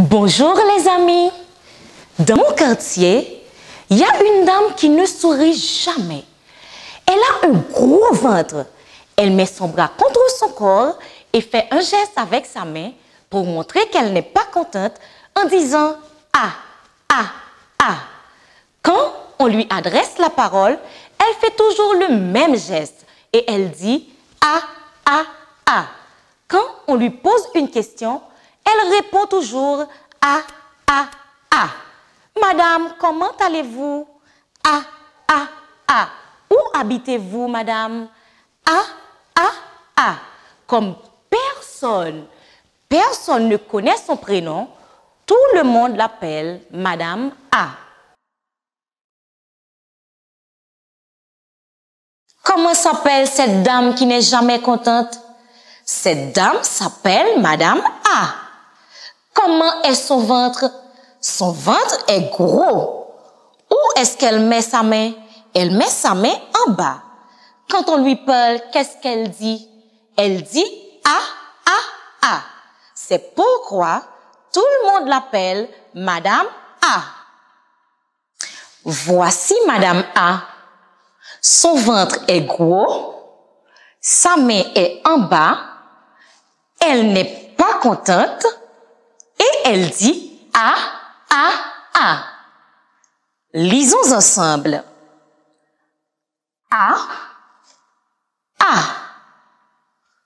Bonjour les amis. Dans mon quartier, il y a une dame qui ne sourit jamais. Elle a un gros ventre. Elle met son bras contre son corps et fait un geste avec sa main pour montrer qu'elle n'est pas contente en disant Ah, ah, ah. Quand on lui adresse la parole, elle fait toujours le même geste et elle dit Ah, ah, ah. Quand on lui pose une question, elle répond toujours A, ah, A, ah, A ah. ».« Madame, comment allez-vous? A, A, A ».« Où habitez-vous, madame? A, A, A ». Comme personne, personne ne connaît son prénom, tout le monde l'appelle madame A. Comment s'appelle cette dame qui n'est jamais contente? Cette dame s'appelle madame A. Comment est son ventre? Son ventre est gros. Où est-ce qu'elle met sa main? Elle met sa main en bas. Quand on lui parle, qu'est-ce qu'elle dit? Elle dit A ah, ah, ah. C'est pourquoi tout le monde l'appelle Madame A. Voici Madame A. Son ventre est gros, sa main est en bas, elle n'est pas contente, elle dit A, A, A. Lisons ensemble. A, A.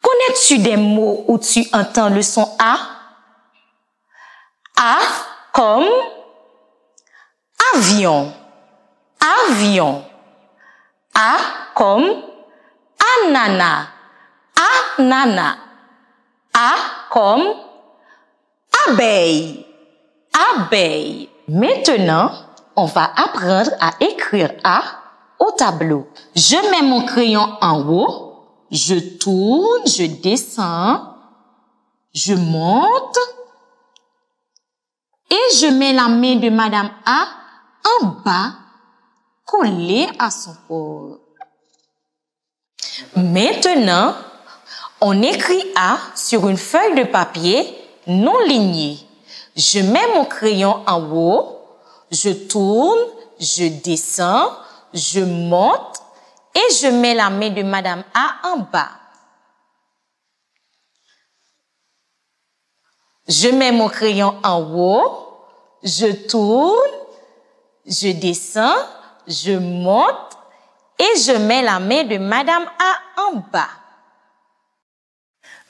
Connais-tu des mots où tu entends le son A? A comme avion, avion. A comme anana, anana. A comme abeille. Abeille. Maintenant, on va apprendre à écrire A au tableau. Je mets mon crayon en haut, je tourne, je descends, je monte et je mets la main de Madame A en bas, collée à son corps. Maintenant, on écrit A sur une feuille de papier non lignée. Je mets mon crayon en haut, je tourne, je descends, je monte et je mets la main de Madame A en bas. Je mets mon crayon en haut, je tourne, je descends, je monte et je mets la main de Madame A en bas.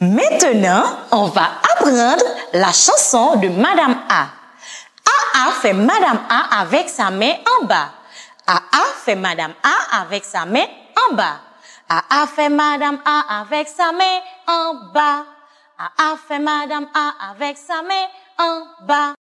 Maintenant, on va apprendre la chanson de Madame A. A fait Madame A avec sa main en bas. A fait Madame A avec sa main en bas. A fait Madame A avec sa main en bas. A fait Madame A avec sa main en bas.